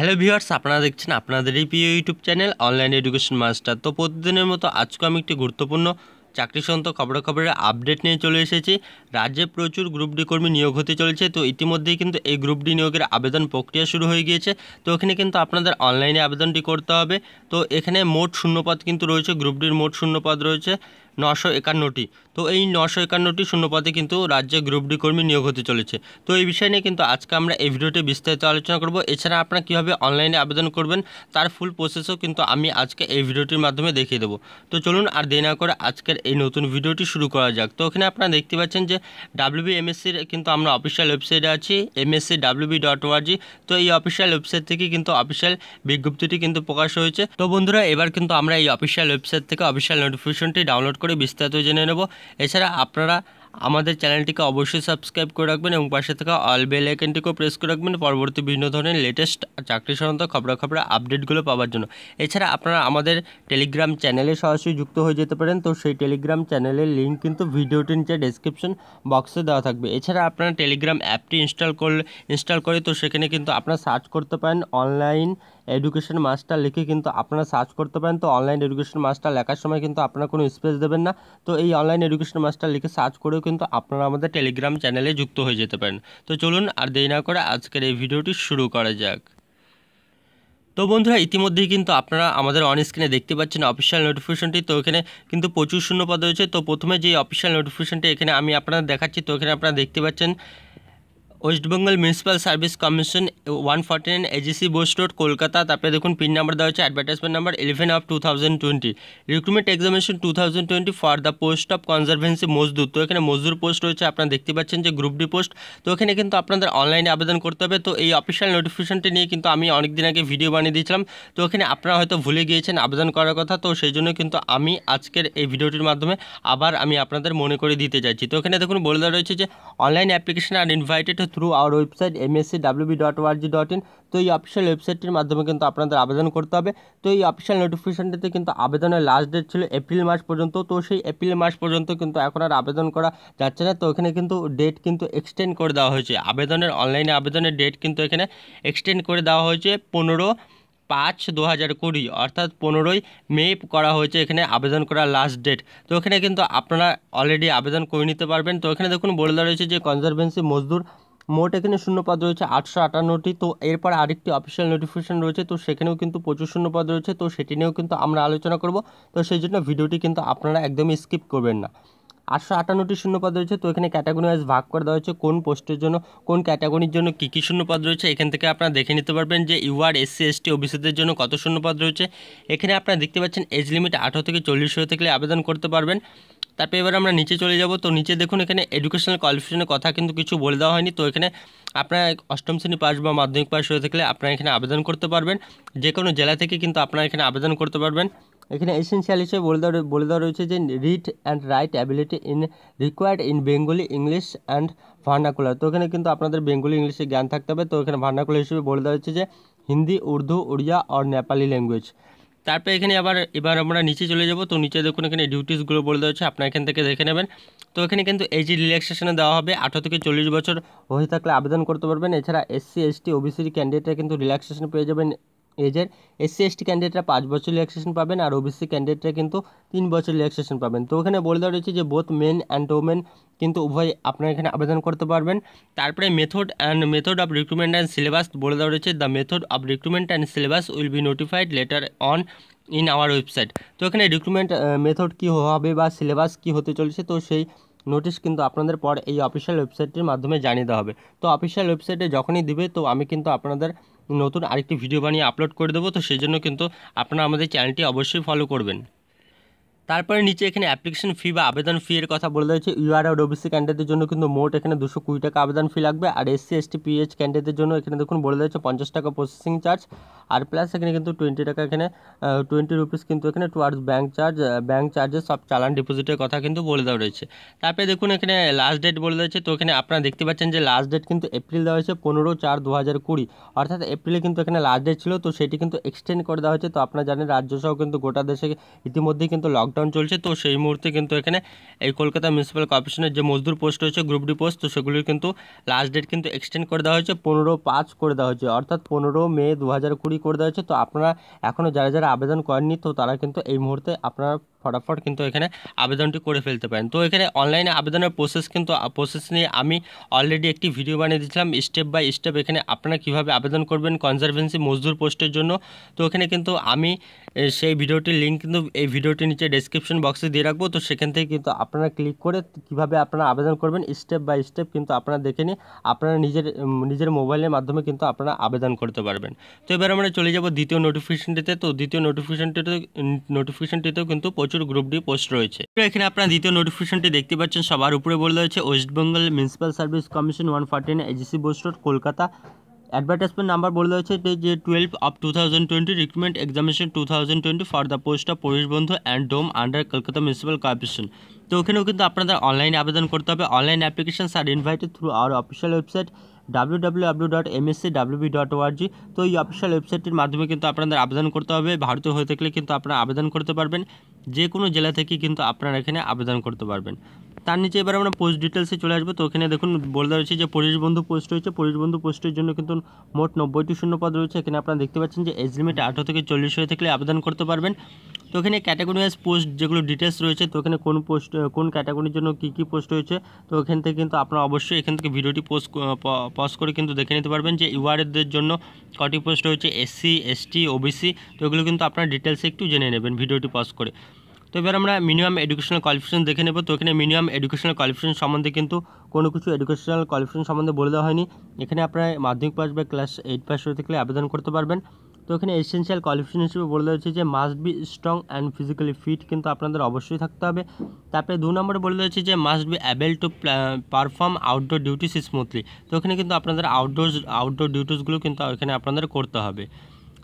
hello viewers আপনারা দেখছেন আপনাদের এই প্রিয় YouTube channel online education master তো প্রতিদিনের মতো আজকে আমি একটি গুরুত্বপূর্ণ চাকরি সন্ত খবরাখবরের আপডেট নিয়ে চলে এসেছি রাজ্যে প্রচুর গ্রুপ ডি কর্মী নিয়োগ হতে চলেছে তো ইতিমধ্যেই কিন্তু এই গ্রুপ ডি নিয়োগের আবেদন প্রক্রিয়া শুরু হয়ে গিয়েছে তো এখানে কিন্তু আপনাদের অনলাইনে আবেদনটি করতে হবে তো এখানে মোট শূন্যপদ কিন্তু রয়েছে গ্রুপ ডির মোট শূন্যপদ রয়েছে নশো একান্নটি তো এই নশো একান্নটি শূন্যপদে কিন্তু রাজ্যে গ্রুপ ডি কর্মী নিয়োগ হতে চলেছে তো এই বিষয় নিয়ে কিন্তু আজকে আমরা এই ভিডিওটি বিস্তারিত আলোচনা করব এছাড়া আপনারা কীভাবে অনলাইনে আবেদন করবেন তার ফুল প্রসেসও কিন্তু আমি আজকে এই ভিডিওটির মাধ্যমে দেখিয়ে দেবো তো চলুন আর দেরি না করে আজকের এই নতুন ভিডিওটি শুরু করা যাক তো ওখানে আপনারা দেখতে পাচ্ছেন যে ডাব্লিউবি এমএসসির কিন্তু আমরা অফিসিয়াল ওয়েবসাইটে আছি এমএসসি ডাব্লিউবি ডট ওআরজি তো এই অফিসিয়াল ওয়েবসাইট থেকে কিন্তু অফিসিয়াল বিজ্ঞপ্তিটি কিন্তু প্রকাশ হয়েছে তো বন্ধুরা এবার কিন্তু আমরা এই অফিসিয়াল ওয়েবসাইট থেকে অফিসিয়াল নোটিফিকেশনটি ডাউনলোড করে বিস্তারিত জেনে নেব এছাড়া আপনারা আমাদের চ্যানেলটিকে অবশ্যই সাবস্ক্রাইব করে রাখবেন এবং পাশে থাকা অল বেল আইকনটিকেও প্রেস করে রাখবেন পরবর্তী বিভিন্ন ধরনের লেটেস্ট চাকরি সংক্রান্ত খবরাখবর আপডেটগুলো পাওয়ার জন্য এছাড়া আপনারা আমাদের টেলিগ্রাম চ্যানেলে সরাসরি যুক্ত হয়ে যেতে পারেন তো সেই টেলিগ্রাম চ্যানেলের লিঙ্ক কিন্তু ভিডিওটি নিচে ডেসক্রিপশন বক্সে দেওয়া থাকবে এছাড়া আপনারা টেলিগ্রাম অ্যাপটি ইনস্টল করলে ইনস্টল করে তো সেখানে কিন্তু আপনারা সার্চ করতে পারেন অনলাইন এডুকেশন মাস্টার লিখে কিন্তু আপনারা সার্চ করতে পারেন তো অনলাইন এডুকেশন মাস্টার লেখার সময় কিন্তু আপনারা কোনো স্পেস দেবেন না তো এই অনলাইন এডুকেশন মাস্টার লিখে সার্চ করেও কিন্তু আপনারা আমাদের টেলিগ্রাম চ্যানেলে যুক্ত হয়ে যেতে পারেন তো চলুন আর দেরি না করে আজকের এই ভিডিওটি শুরু করা যাক তো বন্ধুরা ইতিমধ্যেই কিন্তু আপনারা আমাদের অন স্ক্রিনে দেখতে পাচ্ছেন অফিসিয়াল নোটিফিকেশনটি তো এখানে কিন্তু প্রচুর শূন্য শূন্যপদ রয়েছে তো প্রথমে যে অফিসিয়াল নোটিফিকেশনটি এখানে আমি আপনারা দেখাচ্ছি তো এখানে আপনারা দেখতে পাচ্ছেন West Bengal municipal service commission one forty nine AGC Bose road Kolkata তারপরে দেখুন পিন নাম্বার দেওয়া হচ্ছে advertisement number eleven of two thousand twenty recruitment examination two thousand twenty for the post of conservancy mazdoor তো এখানে মজদুর পোস্ট রয়েছে আপনারা দেখতে পাচ্ছেন যে গ্রুপ ডি পোস্ট তো এখানে কিন্তু আপনাদের অনলাইনে আবেদন করতে হবে তো এই অফিসিয়াল নোটিফিকেশনটি নিয়ে কিন্তু আমি অনেক দিন আগে ভিডিও বানিয়ে দিয়েছিলাম তো এখানে আপনারা হয়তো ভুলে গিয়েছেন আবেদন করার কথা তো সেই জন্য কিন্তু আমি আজকের এই ভিডিওটির মাধ্যমে আবার আমি আপনাদের মনে করে দিতে চাইছি তো এখানে দেখুন বলে দেওয়া রয়েছে যে online application are invited through our website MSC WB dot ORG dot in তো এই অফিসিয়াল ওয়েবসাইটটির মাধ্যমে কিন্তু আপনাদের আবেদন করতে হবে তো এই অফিসিয়াল নোটিফিকেশানটিতে কিন্তু আবেদনের লাস্ট ডেট ছিল এপ্রিল মাস পর্যন্ত তো সেই এপ্রিল মাস পর্যন্ত কিন্তু এখন আর আবেদন করা যাচ্ছে না তো এখানে কিন্তু ডেট কিন্তু এক্সটেন্ড করে দেওয়া হয়েছে আবেদনের অনলাইনে আবেদনের ডেট কিন্তু এখানে এক্সটেন্ড করে দেওয়া হয়েছে পনেরো পাঁচ দু হাজার কুড়ি অর্থাৎ পনেরোই মে করা হয়েছে এখানে আবেদন করার লাস্ট ডেট তো এখানে কিন্তু আপনারা অলরেডি আবেদন করে নিতে পারবেন তো এখানে দেখুন বলে দেওয়া রয়েছে যে কনজারভেন্সি মজদুর মোট এখানে শূন্যপদ রয়েছে আটশো আটান্নটি তো এরপর আরেকটি অফিসিয়াল নোটিফিকেশন রয়েছে তো সেখানেও কিন্তু প্রচুর শূন্যপদ রয়েছে তো সেটি নিয়েও কিন্তু আমরা আলোচনা করব তো সেই জন্য ভিডিওটি কিন্তু আপনারা একদমই স্কিপ করবেন না আটশো আটান্নটি শূন্যপদ রয়েছে তো এখানে ক্যাটাগরি ওয়াইজ ভাগ করে দেওয়া হয়েছে কোন পোস্টের জন্য কোন ক্যাটাগরির জন্য কী কী শূন্যপদ রয়েছে এখান থেকে আপনারা দেখে নিতে পারবেন যে ইউআর এসসি এসটি ওবিসিদের জন্য কত শূন্যপদ রয়েছে এখানে আপনারা দেখতে পাচ্ছেন এজ লিমিট আঠারো থেকে চল্লিশ হয়ে থাকলে আবেদন করতে পারবেন তারপর এবার আমরা নিচে চলে যাব তো নিচে দেখুন এখানে এডুকেশনাল কোয়ালিফিকেশনের কথা কিন্তু কিছু বলে দেওয়া হয়নি তো এখানে আপনারা অষ্টম শ্রেণী পাস বা মাধ্যমিক পাস হয়ে থাকলে আপনারা এখানে আবেদন করতে পারবেন যে কোনো জেলা থেকে কিন্তু আপনারা এখানে আবেদন করতে পারবেন এখানে এসেন্সিয়াল হিসেবে বলে দেওয়া বলে দেওয়া রয়েছে যে read and write ability in required in Bengali English and vernacular তো এখানে কিন্তু আপনাদের বেঙ্গলি ইংলিশে জ্ঞান থাকতে হবে তো এখানে ভার্নাকুলার হিসেবে বলে দেওয়া হচ্ছে যে হিন্দি উর্দু উড়িয়া আর নেপালি ল্যাঙ্গুয়েজ তারপরে এখানে আবার এবার আমরা নিচে চলে যাব তো নিচে দেখুন এখানে ডিউটিসগুলো বলে দেওয়া হচ্ছে আপনার এখান থেকে দেখে নেবেন তো এখানে কিন্তু এই যে রিল্যাক্সেশনে দেওয়া হবে আঠারো থেকে চল্লিশ বছর হয়ে থাকলে আবেদন করতে পারবেন এছাড়া এসসি এসটি ওবিসির ক্যান্ডিডেটরা কিন্তু রিল্যাক্সেশন পেয়ে যাবেন এজেন্ট एससी एसटी ক্যান্ডিডেটরা 5 বছর রিলাক্সেশন পাবেন আর ओबीसी ক্যান্ডিডেটরা কিন্তু 3 বছর রিলাক্সেশন পাবেন তো ওখানে বলা দরেছে যে বোথ মেন এন্ড ওমেন কিন্তু উভয় আপনারা এখানে আবেদন করতে পারবেন তারপরে method and method of recruitment and syllabus বলা দরেছে the method of recruitment and syllabus will be notified later on in our website তো ওখানে রিক্রুটমেন্ট মেথড কি হবে বা সিলেবাস কি হতে চলেছে তো সেই নোটিশ কিন্তু আপনাদের পড় এই অফিশিয়াল ওয়েবসাইট এর মাধ্যমে জানিয়ে দেওয়া হবে তো অফিশিয়াল ওয়েবসাইটে যখনই দিবে তো আমি কিন্তু আপনাদের নতুন আরেকটি ভিডিও বানিয়ে আপলোড করে দেবো তো সেই জন্য কিন্তু আপনারা আমাদের চ্যানেলটি অবশ্যই ফলো করবেন তারপরে নিচে এখানে অ্যাপ্লিকেশন ফি বা আবেদন ফি এর কথা বলে রয়েছে ইউআর আর ওবিসি ক্যান্ডিডেটদের জন্য কিন্তু মোট এখানে দুশো কুড়ি টাকা আবেদন ফি লাগবে আর এসসি এসটি পিএইচ ক্যান্ডিডেটদের জন্য এখানে দেখুন বলে রয়েছে পঞ্চাশ টাকা প্রসেসিং চার্জ আর প্লাস এখানে কিন্তু টোয়েন্টি টাকা এখানে টোয়েন্টি রুপিস কিন্তু এখানে টুয়ার্ডস ব্যাঙ্ক চার্জ ব্যাঙ্ক চার্জের সব চালান ডিপোজিটের কথা কিন্তু বলে দেওয়া রয়েছে তারপরে দেখুন এখানে লাস্ট ডেট বলে রয়েছে তো এখানে আপনারা দেখতে পাচ্ছেন যে লাস্ট ডেট কিন্তু এপ্রিল দেওয়া হয়েছে পনেরো চার দু হাজার কুড়ি অর্থাৎ এপ্রিলে কিন্তু এখানে লাস্ট ডেট ছিল তো সেটি কিন্তু এক্সটেন্ড করে দেওয়া হয়েছে তো আপনারা জানেন রাজ্যসহ কিন্তু গোটা দেশে ইতিমধ্যেই কিন্তু লকডাউন ডাউন চলছে তো সেই মুহূর্তে কিন্তু এখানে এই কলকাতা মিউনিসিপ্যাল কর্পোরেশনের যে মজদুর পোস্ট রয়েছে গ্রুপ ডি পোস্ট তো সেগুলির কিন্তু লাস্ট ডেট কিন্তু এক্সটেন্ড করে দেওয়া হয়েছে পনেরো পাঁচ করে দেওয়া হয়েছে অর্থাৎ পনেরো মে দু হাজার কুড়ি করে দেওয়া হয়েছে তো আপনারা এখনও যারা যারা আবেদন করেননি তো তারা কিন্তু এই মুহূর্তে আপনারা ফটাফট কিন্তু এখানে আবেদনটি করে ফেলতে পারেন তো এখানে অনলাইনে আবেদনের প্রসেস কিন্তু প্রসেস নিয়ে আমি অলরেডি একটি ভিডিও বানিয়ে দিয়েছিলাম স্টেপ বাই স্টেপ এখানে আপনারা কীভাবে আবেদন করবেন কনজারভেন্সি মজদুর পোস্টের জন্য তো এখানে কিন্তু আমি সেই ভিডিওটির লিঙ্ক কিন্তু এই ভিডিওটির নিচে ডেসক্রিপ ডিসক্রিপশন বক্সে দিয়ে রাখবো তো সেখান থেকে কিন্তু আপনারা ক্লিক করে কিভাবে আপনারা আবেদন করবেন স্টেপ বাই স্টেপ কিন্তু আপনারা দেখে নিয়ে আপনারা নিজের নিজের মোবাইলের মাধ্যমে কিন্তু আপনারা আবেদন করতে পারবেন তো এবার আমরা চলে যাব দ্বিতীয় নোটিফিকেশনটিতে তো দ্বিতীয় নোটিফিকেশনটিতে নোটিফিকেশনটিতেও কিন্তু প্রচুর গ্রুপ ডি পোস্ট রয়েছে তো এখানে আপনারা দ্বিতীয় নোটিফিকেশনটি দেখতে পাচ্ছেন সবার উপরে বলে রয়েছে west Bengal municipal service commission one fourteen AGC Bose road Kolkata advertisement number বলে দেওয়া হচ্ছে যে twelve of two thousand twenty recruitment examination two thousand twenty for the post of পরিবেশ বন্ধু অ্যান্ড ডোম আন্ডার কলকাতা মিউনিসিপ্যাল কর্পোরেশন তো ওখানেও কিন্তু আপনাদের অনলাইনে আবেদন করতে হবে online application are invited through our official website W W W dot MSC WB dot ORG তো এই অফিসিয়াল ওয়েবসাইটটির মাধ্যমে কিন্তু আপনাদের আবেদন করতে হবে ভারতীয় হয়ে থাকলে কিন্তু আপনারা আবেদন করতে পারবেন যে কোনো জেলা থেকে কিন্তু আপনারা এখানে আবেদন করতে পারবেন তার নিচে এবার আমরা পোস্ট ডিটেলসে চলে আসবো তো ওখানে দেখুন বলে রয়েছে যে পরিশ বন্ধু পোস্ট রয়েছে পরিবেশ বন্ধু পোস্টের জন্য কিন্তু মোট নব্বইটি শূন্যপদ রয়েছে এখানে আপনারা দেখতে পাচ্ছেন যে এজ লিমিট আঠারো থেকে চল্লিশ হয়ে থাকলে আবেদন করতে পারবেন তো এখানে ক্যাটাগরি ওয়াইজ পোস্ট যেগুলো ডিটেলস রয়েছে তো এখানে কোন পোস্ট কোন ক্যাটাগরির জন্য কী কী পোস্ট রয়েছে তো এখান থেকে কিন্তু আপনারা অবশ্যই এখান থেকে ভিডিওটি পোস্ট পজ করে কিন্তু দেখে নিতে পারবেন যে ইউআরএদের জন্য কটি পোস্ট রয়েছে এসসি এসটি ওবিসি তো এগুলো কিন্তু আপনারা ডিটেলসে একটু জেনে নেবেন ভিডিওটি পজ করে তো এবার আমরা মিনিমাম এডুকেশনাল কোয়ালিফিকেশন দেখে নেব তো এখানে মিনিমাম এডুকেশনাল কোয়ালিফিকেশন সম্বন্ধে কিন্তু কোনো কিছু এডুকেশনাল কোয়ালিফিকেশন সম্বন্ধে বলে দেওয়া হয়নি এখানে আপনারা মাধ্যমিক পাস বা ক্লাস এইট পাস হয়ে থাকলে আবেদন করতে পারবেন তো এখানে এসেন্সিয়াল কোয়ালিফিকেশন হিসেবে বলে দেওয়া হয়েছে যে must be strong and physically fit কিন্তু আপনাদের অবশ্যই থাকতে হবে তারপরে দু নম্বরে বলে দেওয়া হচ্ছে যে must be able to perform outdoor duties smoothly তো এখানে কিন্তু আপনাদের আউটডোর আউটডোর ডিউটিসগুলো কিন্তু এখানে আপনাদের করতে হবে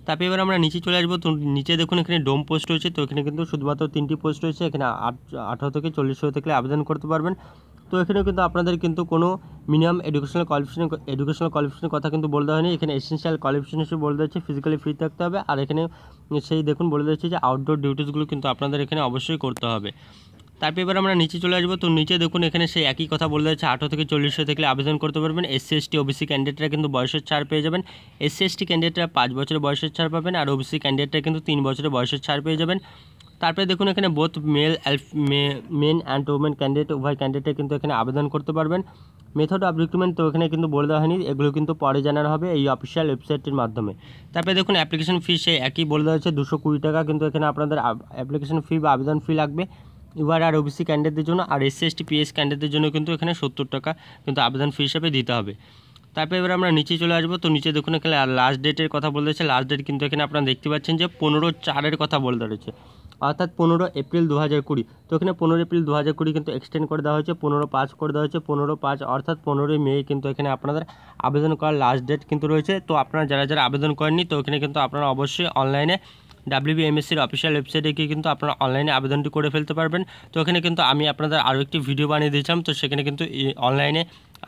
তারপর এবার আমরা নিচে চলে আসবো তো নিচে দেখুন এখানে ডোম পোস্ট রয়েছে তো এখানে কিন্তু শুধুমাত্র তিনটি পোস্ট রয়েছে এখানে আট আঠারো থেকে চল্লিশ থাকলে আবেদন করতে পারবেন তো এখানেও কিন্তু আপনাদের কিন্তু কোনো মিনিমাম এডুকেশনাল কোয়ালিফিকেশন এডুকেশনাল কোয়ালিফিকেশনের কথা কিন্তু বলতে হয়নি এখানে এসেন্সিয়াল কোয়ালিফিকেশন হিসেবে বলে দিয়েছে ফিজিক্যালি ফ্রি থাকতে হবে আর এখানে সেই দেখুন বলে দিয়েছে যে আউটডোর ডিউটিসগুলো কিন্তু আপনাদের এখানে অবশ্যই করতে হবে তারপর এবার আমরা নিচে চলে আসবো তো নিচে দেখুন এখানে সেই একই কথা বলে যাচ্ছে আঠেরো থেকে চল্লিশে থেকে আবেদন করতে পারবেন এসসি এসটি ওবিসি ক্যান্ডিডেটরা কিন্তু বয়সের ছাড় পেয়ে যাবেন এসসি এসটি ক্যান্ডিডেটরা পাঁচ বছরের বয়সের ছাড় পাবেন আর ওবিসি ক্যান্ডিডেটরা কিন্তু তিন বছরের বয়সের ছাড় পেয়ে যাবেন তারপরে দেখুন এখানে both male men and women candidate উভয় ক্যান্ডিডেটরা কিন্তু এখানে আবেদন করতে পারবেন মেথড অফ রিক্রুটমেন্ট তো এখানে কিন্তু বলে দেওয়া হয়নি এগুলো কিন্তু পরে জানানো হবে এই অফিসিয়াল ওয়েবসাইটটির মাধ্যমে তারপরে দেখুন অ্যাপ্লিকেশন ফি সে একই বলে দেওয়া হচ্ছে দুশো কুড়ি টাকা কিন্তু এখানে আপনাদের অ্যাপ্লিকেশন ফি বা আবেদন ফি লাগবে ইউআর আর ওবিসি ক্যান্ডিডেটদের জন্য আর এসসি এসটি পিএস ক্যান্ডিডেটদের জন্য কিন্তু এখানে সত্তর টাকা কিন্তু আবেদন ফি হিসাবে দিতে হবে তারপরে এবার আমরা নিচে চলে আসবো তো নিচে দেখুন এখানে লাস্ট ডেটের কথা বলতে হচ্ছে লাস্ট ডেট কিন্তু এখানে আপনারা দেখতে পাচ্ছেন যে পনেরো চারের কথা বলতে রয়েছে অর্থাৎ পনেরো এপ্রিল দু হাজার কুড়ি তো এখানে পনেরো এপ্রিল দু হাজার কুড়ি কিন্তু এক্সটেন্ড করে দেওয়া হয়েছে পনেরো পাঁচ করে দেওয়া হয়েছে পনেরো পাঁচ অর্থাৎ পনেরোই মে কিন্তু এখানে আপনাদের আবেদন করার লাস্ট ডেট কিন্তু রয়েছে তো আপনারা যারা যারা আবেদন করেননি তো এখানে কিন্তু আপনারা অবশ্যই অনলাইনে ডাব্লিউবিএমএসসির অফিসিয়াল ওয়েবসাইটে গিয়ে কিন্তু আপনারা অনলাইনে আবেদনটি করে ফেলতে পারবেন তো ওখানে কিন্তু আমি আপনাদের আরও একটি ভিডিও বানিয়ে দিয়েছিলাম তো সেখানে কিন্তু অনলাইনে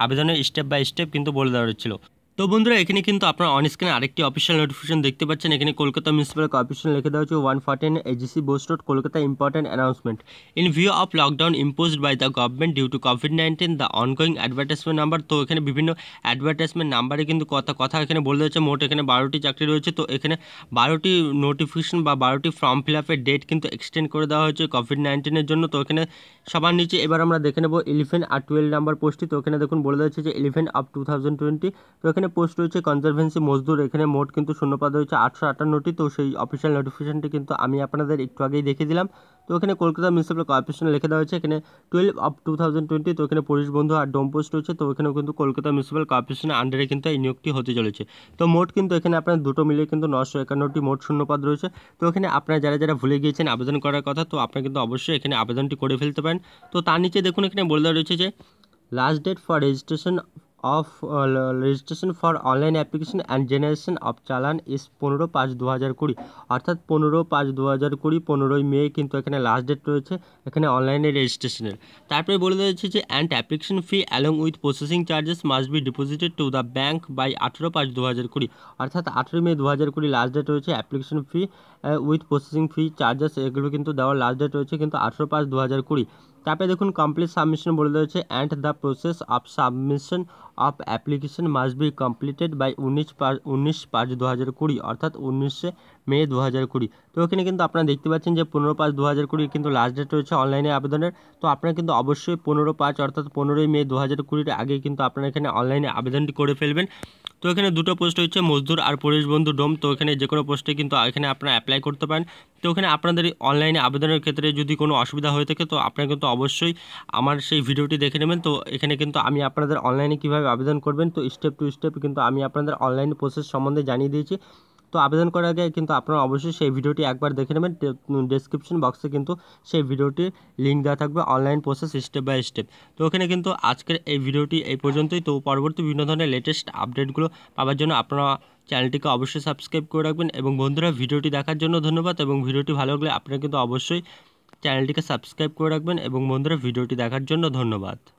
আবেদনের স্টেপ বাই স্টেপ কিন্তু বলে দেওয়া হচ্ছিলো তো বন্ধুরা এখানে কিন্তু আপনার স্ক্রিনে আরেকটি অফিসিয়াল নোটিফিকেশন দেখতে পাচ্ছেন এখানে কলকাতা মিউনিসিপ্যাল কর্পোরেশন লিখে দেওয়া হচ্ছে one fourteen AGC Bose road Kolkata important announcement in view of lockdown impose by the government due to covid nineteen the ongoing advertisement number তো এখানে বিভিন্ন অ্যাডভার্টাইজমেন্ট নাম্বারে কিন্তু কথা কথা এখানে বলে দেওয়া হচ্ছে মোট এখানে বারোটি চাকরি রয়েছে তো এখানে বারোটি নোটিফিকেশন বা বারোটি ফর্ম ফিল আপের ডেট কিন্তু এক্সটেন্ড করে দেওয়া হয়েছে কোভিড নাইন্টিনের জন্য তো এখানে সবার নিচে এবার আমরা দেখে নেব ইলেভেন আর টুয়েলভ নাম্বার পোস্টটি তো এখানে দেখুন বলে দেওয়া হচ্ছে যে eleven of two thousand twenty তো এখানে এখানে পোস্ট রয়েছে কনজারভেন্সি মজদুর এখানে মোট কিন্তু শূন্যপাদ রয়েছে আটশো আটান্নটি তো সেই অফিসিয়াল নোটিফিকেশনটি কিন্তু আমি আপনাদের একটু আগেই দেখে দিলাম তো এখানে কলকাতা মিউনিসিপ্যাল কর্পোরেশন লিখে দেওয়া হয়েছে এখানে twelve of two thousand twenty তো এখানে পুলিশ বন্ধু আর ডোম পোস্ট রয়েছে তো এখানেও কিন্তু কলকাতা মিউনিসিপ্যাল কর্পোরেশনের আন্ডারে কিন্তু এই নিয়োগটি হতে চলেছে তো মোট কিন্তু এখানে আপনার দুটো মিলে কিন্তু নশো একান্নটি মোট শূন্যপাদ রয়েছে তো এখানে আপনারা যারা যারা ভুলে গিয়েছেন আবেদন করার কথা তো আপনি কিন্তু অবশ্যই এখানে আবেদনটি করে ফেলতে পারেন তো তার নিচে দেখুন এখানে বলে দেওয়া রয়েছে যে last date for registration of registration for online application and generation of challan is পনেরো পাঁচ দু হাজার কুড়ি অর্থাৎ পনেরো পাঁচ দু হাজার কুড়ি পনেরোই মে কিন্তু এখানে লাস্ট ডেট রয়েছে এখানে অনলাইনে রেজিস্ট্রেশনের তারপরে বলে দিয়েছে যে and application fee along with processing charges must be deposited to the bank by আঠেরো পাঁচ দু হাজার কুড়ি অর্থাৎ আঠেরোই মে দু হাজার কুড়ি লাস্ট ডেট রয়েছে application fee with processing fee charges এগুলো কিন্তু দেওয়ার লাস্ট ডেট রয়েছে কিন্তু আঠেরো পাঁচ দু হাজার কুড়ি তারপরে দেখুন কমপ্লিট সাবমিশন বলে রয়েছে and the process of submission of application must be completed by উনিশ পাঁচ উনিশ পাঁচ দু হাজার কুড়ি অর্থাৎ উনিশে মে দু হাজার কুড়ি তো এখানে কিন্তু আপনারা দেখতে পাচ্ছেন যে পনেরো পাঁচ দু হাজার কুড়ি কিন্তু লাস্ট ডেট রয়েছে অনলাইনে আবেদনের তো আপনারা কিন্তু অবশ্যই পনেরো পাঁচ অর্থাৎ পনেরোই মে দু হাজার কুড়ির আগে কিন্তু আপনারা এখানে অনলাইনে আবেদনটি করে ফেলবেন তো এখানে দুটো পোস্ট হচ্ছে মজদুর আর পরিশ বন্ধু ডোম তো এখানে যে কোনো পোস্টে কিন্তু এখানে আপনারা অ্যাপ্লাই করতে পারেন তো ওখানে আপনাদের অনলাইনে আবেদনের ক্ষেত্রে যদি কোনো অসুবিধা হয়ে থাকে তো আপনারা কিন্তু অবশ্যই আমার সেই ভিডিওটি দেখে নেবেন তো এখানে কিন্তু আমি আপনাদের অনলাইনে কীভাবে আবেদন করবেন তো স্টেপ টু স্টেপ কিন্তু আমি আপনাদের অনলাইন প্রসেস সম্বন্ধে জানিয়ে দিয়েছি তো আবেদন করার আগে কিন্তু আপনারা অবশ্যই সেই ভিডিওটি একবার দেখে নেবেন ডিসক্রিপশন বক্সে কিন্তু সেই ভিডিওটি লিঙ্ক দেওয়া থাকবে online process step by step তো ওখানে কিন্তু আজকের এই ভিডিওটি এই পর্যন্তই তো পরবর্তী বিভিন্ন ধরনের লেটেস্ট আপডেটগুলো পাওয়ার জন্য আপনারা চ্যানেলটিকে অবশ্যই সাবস্ক্রাইব করে রাখবেন এবং বন্ধুরা ভিডিওটি দেখার জন্য ধন্যবাদ এবং ভিডিওটি ভালো লাগলে আপনারা কিন্তু অবশ্যই চ্যানেলটিকে সাবস্ক্রাইব করে রাখবেন এবং বন্ধুরা ভিডিওটি দেখার জন্য ধন্যবাদ